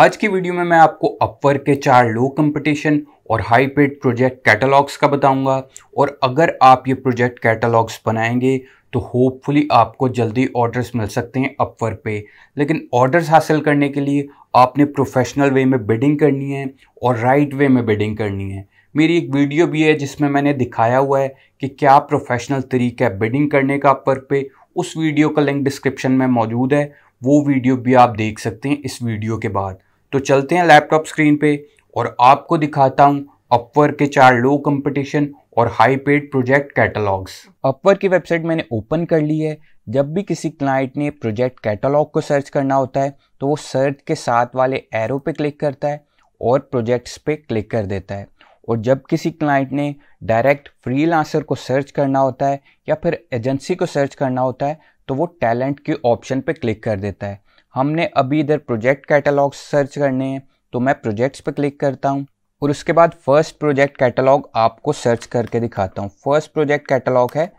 आज की वीडियो में मैं आपको अपवर के चार लो कंपटीशन और हाई पेड प्रोजेक्ट कैटलॉग्स का बताऊंगा और अगर आप ये प्रोजेक्ट कैटलॉग्स बनाएंगे तो होपफुली आपको जल्दी ऑर्डर्स मिल सकते हैं अपवर पे लेकिन ऑर्डर्स हासिल करने के लिए आपने प्रोफेशनल वे में बिडिंग करनी है और राइट right वे में बिडिंग करनी है मेरी एक वीडियो भी है जिसमें मैंने दिखाया हुआ है कि क्या प्रोफेशनल तरीका है बिडिंग करने का अपवर पे उस वीडियो का लिंक डिस्क्रिप्शन में मौजूद है वो वीडियो भी आप देख सकते हैं इस वीडियो के बाद तो चलते हैं लैपटॉप स्क्रीन पे और आपको दिखाता हूँ अपवर के चार लो कंपटीशन और high paid project catalogs Upwork की वेबसाइट मैंने ओपन कर ली है जब भी किसी क्लाइंट ने प्रोजेक्ट कैटलॉग को सर्च करना होता है तो वो सर्च के साथ वाले एरो पे क्लिक करता है और प्रोजेक्ट्स पे क्लिक कर देता है और जब किसी क्लाइंट ने डायरेक्ट फ्रीलांसर को सर्च करना होता है या फिर एजेंसी को सर्च करना होता है तो वो टैलेंट के ऑप्शन पे क्लिक कर देता है हमने अभी इधर प्रोजेक्ट कैटलॉग सर्च करने हैं तो मैं प्रोजेक्ट्स पे क्लिक करता हूँ और उसके बाद फर्स्ट प्रोजेक्ट कैटलॉग आपको सर्च करके दिखाता हूँ फर्स्ट प्रोजेक्ट कैटलॉग है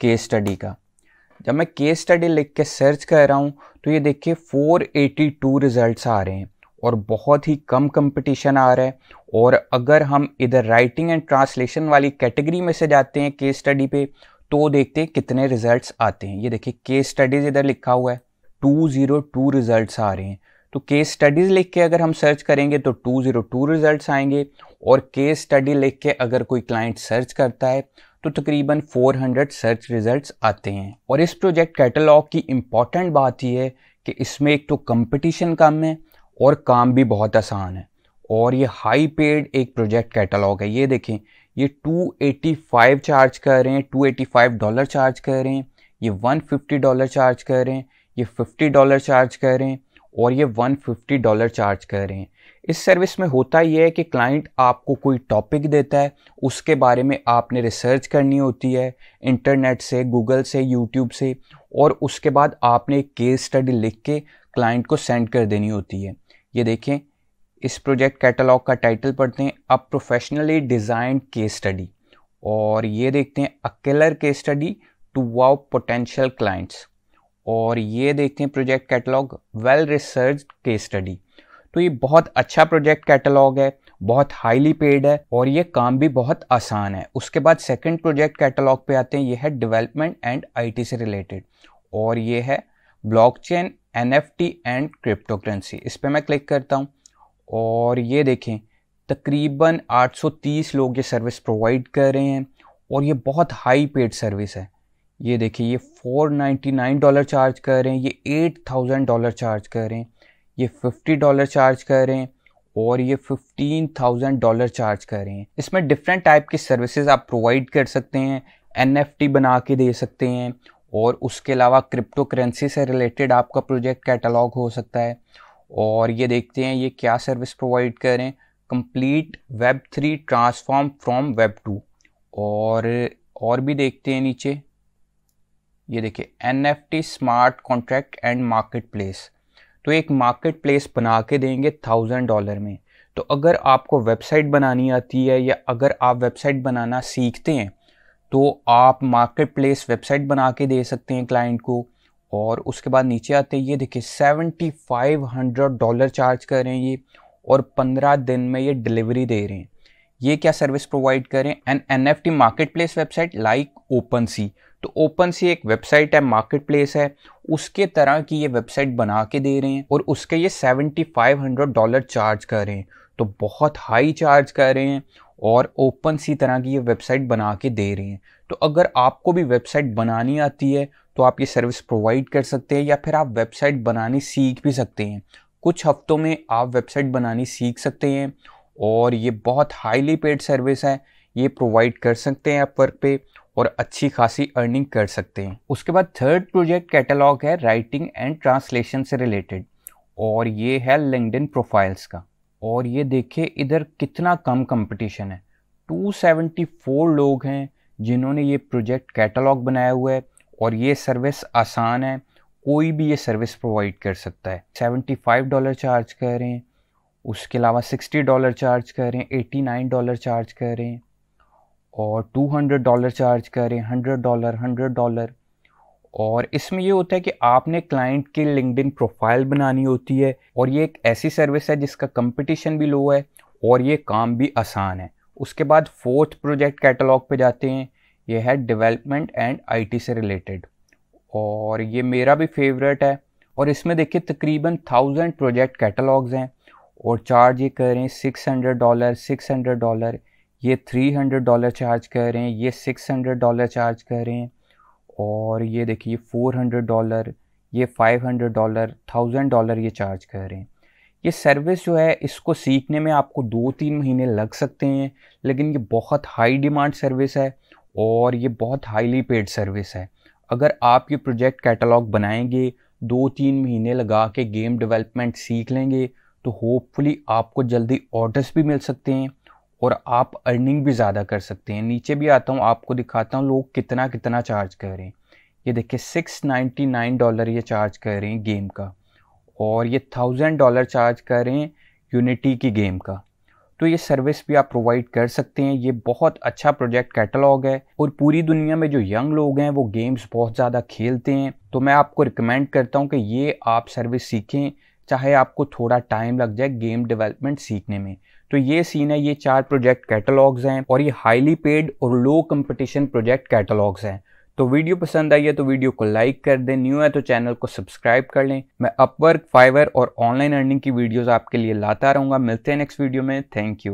केस स्टडी का जब मैं केस स्टडी लिख के सर्च कर रहा हूँ तो ये देखिए 482 रिजल्ट्स आ रहे हैं और बहुत ही कम कंपटीशन आ रहा है और अगर हम इधर राइटिंग एंड ट्रांसलेशन वाली कैटेगरी में से जाते हैं केस स्टडी पे तो देखते हैं कितने रिजल्ट्स आते हैं ये देखिए केस स्टडीज़ इधर लिखा हुआ है टू ज़ीरो टू रिज़ल्ट आ रहे हैं तो केस स्टडीज़ लिख के अगर हम सर्च करेंगे तो टू ज़ीरो टू रिज़ल्ट आएंगे और केस स्टडी लिख के अगर कोई क्लाइंट सर्च करता है तो तकरीबन 400 सर्च रिज़ल्ट आते हैं और इस प्रोजेक्ट कैटलॉग की इम्पॉर्टेंट बात यह है कि इसमें एक तो कंपटीशन कम है और काम भी बहुत आसान है और ये हाई पेड एक प्रोजेक्ट कैटलॉग है ये देखें ये 285 चार्ज कर रहे हैं 285 डॉलर चार्ज कर रहे हैं ये 150 डॉलर चार्ज कर रहे हैं ये 50 डॉलर चार्ज कर रहे हैं और ये 150 डॉलर चार्ज कर रहे हैं इस सर्विस में होता ये है कि क्लाइंट आपको कोई टॉपिक देता है उसके बारे में आपने रिसर्च करनी होती है इंटरनेट से गूगल से यूट्यूब से और उसके बाद आपने एक केस स्टडी लिख के क्लाइंट को सेंड कर देनी होती है ये देखें इस प्रोजेक्ट कैटलॉग का टाइटल पढ़ते हैं a professionally design case study और ये देखते हैं a killer case study to wow potential clients और ये देखते हैं project catalog well research case study तो ये बहुत अच्छा प्रोजेक्ट कैटलॉग है बहुत हाईली पेड है और ये काम भी बहुत आसान है उसके बाद सेकंड प्रोजेक्ट कैटलॉग पे आते हैं ये है डेवलपमेंट एंड आईटी से रिलेटेड और ये है ब्लॉकचेन एनएफटी एंड क्रिप्टोकरेंसी इस पर मैं क्लिक करता हूँ और ये देखें तकरीबन 830 लोग ये सर्विस प्रोवाइड कर रहे हैं और ये बहुत हाई पेड सर्विस है ये देखिए ये 499 डॉलर चार्ज कर रहे हैं ये 8000 डॉलर चार्ज कर रहे हैं ये 50 डॉलर चार्ज कर रहे हैं और ये 15,000 डॉलर चार्ज कर रहे हैं इसमें डिफरेंट टाइप की सर्विसेज आप प्रोवाइड कर सकते हैं एन बना के दे सकते हैं और उसके अलावा क्रिप्टो करेंसी से रिलेटेड आपका प्रोजेक्ट कैटलॉग हो सकता है और ये देखते हैं ये क्या सर्विस प्रोवाइड करें complete web three transform from web two और और भी देखते हैं नीचे ये देखिए N F T smart contract and marketplace तो एक मार्केट प्लेस बना के देंगे थाउजेंड डॉलर में तो अगर आपको वेबसाइट बनानी आती है या अगर आप वेबसाइट बनाना सीखते हैं तो आप मार्केट प्लेस वेबसाइट बना के दे सकते हैं क्लाइंट को और उसके बाद नीचे आते हैं ये देखिए seventy five hundred dollar charge कर रहे हैं ये और पंद्रह दिन में ये डिलीवरी दे रहे हैं ये क्या सर्विस प्रोवाइड करें N N F T marketplace website like OpenSea तो ओपन सी एक वेबसाइट है मार्केट प्लेस है उसके तरह की ये वेबसाइट बना के दे रहे हैं और उसके ये seventy five hundred dollar charge कर रहे हैं तो बहुत हाई चार्ज कर रहे हैं और ओपन सी तरह की ये वेबसाइट बना के दे रही हैं तो अगर आपको भी वेबसाइट बनानी आती है तो आप ये सर्विस प्रोवाइड कर सकते हैं या फिर आप वेबसाइट बनानी सीख भी सकते हैं कुछ हफ्तों में आप वेबसाइट बनानी सीख सकते हैं और ये बहुत हाईली पेड सर्विस है ये प्रोवाइड कर सकते हैं अपवर्क पे और अच्छी खासी अर्निंग कर सकते हैं उसके बाद थर्ड प्रोजेक्ट कैटलॉग है राइटिंग एंड ट्रांसलेशन से रिलेटेड और ये है लिंकड प्रोफाइल्स का और ये देखिए इधर कितना कम कंपटीशन है 274 लोग हैं जिन्होंने ये प्रोजेक्ट कैटलॉग बनाया हुआ है और ये सर्विस आसान है कोई भी ये सर्विस प्रोवाइड कर सकता है 75 डॉलर चार्ज कर रहे हैं उसके अलावा 60 डॉलर चार्ज कर रहे हैं 89 डॉलर चार्ज कर रहे हैं और 200 डॉलर चार्ज कर रहे हैं 100 डॉलर 100 डॉलर और इसमें ये होता है कि आपने क्लाइंट की लिंकड प्रोफाइल बनानी होती है और ये एक ऐसी सर्विस है जिसका कंपटीशन भी लो है और ये काम भी आसान है उसके बाद फोर्थ प्रोजेक्ट कैटलॉग पे जाते हैं ये है डेवलपमेंट एंड आईटी से रिलेटेड और ये मेरा भी फेवरेट है और इसमें देखिए तकरीबन थाउजेंड प्रोजेक्ट कैटलॉग्स हैं और चार्ज ये कर रहे हैं six hundred dollar six hundred dollar ये थ्री हंड्रेड डॉलर चार्ज कर रहे हैं ये सिक्स हंड्रेड डॉलर चार्ज कर रहे हैं और ये देखिए फोर हंड्रेड डॉलर ये five hundred dollar thousand dollar ये चार्ज कर रहे हैं ये सर्विस जो है इसको सीखने में आपको दो तीन महीने लग सकते हैं लेकिन ये बहुत हाई डिमांड सर्विस है और ये बहुत हाईली पेड सर्विस है अगर आप ये प्रोजेक्ट कैटलॉग बनाएंगे दो तीन महीने लगा के गेम डेवलपमेंट सीख लेंगे तो होपफुली आपको जल्दी ऑर्डर्स भी मिल सकते हैं और आप अर्निंग भी ज़्यादा कर सकते हैं नीचे भी आता हूँ आपको दिखाता हूँ लोग कितना कितना चार्ज कर रहे हैं ये देखिए सिक्स नाइन्टी नाइन डॉलर ये चार्ज कर रहे हैं गेम का और ये थाउजेंड डॉलर चार्ज कर रहे हैं यूनिटी की गेम का तो ये सर्विस भी आप प्रोवाइड कर सकते हैं ये बहुत अच्छा प्रोजेक्ट कैटलॉग है और पूरी दुनिया में जो यंग लोग हैं वो गेम्स बहुत ज़्यादा खेलते हैं तो मैं आपको रिकमेंड करता हूँ कि ये आप सर्विस सीखें चाहे आपको थोड़ा टाइम लग जाए गेम डेवलपमेंट सीखने में तो ये सीन है ये चार प्रोजेक्ट कैटलॉग्स हैं और ये हाईली पेड और लो कंपटीशन प्रोजेक्ट कैटलॉग्स हैं तो वीडियो पसंद आई है तो वीडियो को लाइक कर दें न्यू है तो चैनल को सब्सक्राइब कर लें मैं अपवर्क फाइवर और ऑनलाइन अर्निंग की वीडियोस आपके लिए लाता रहूंगा मिलते हैं नेक्स्ट वीडियो में थैंक यू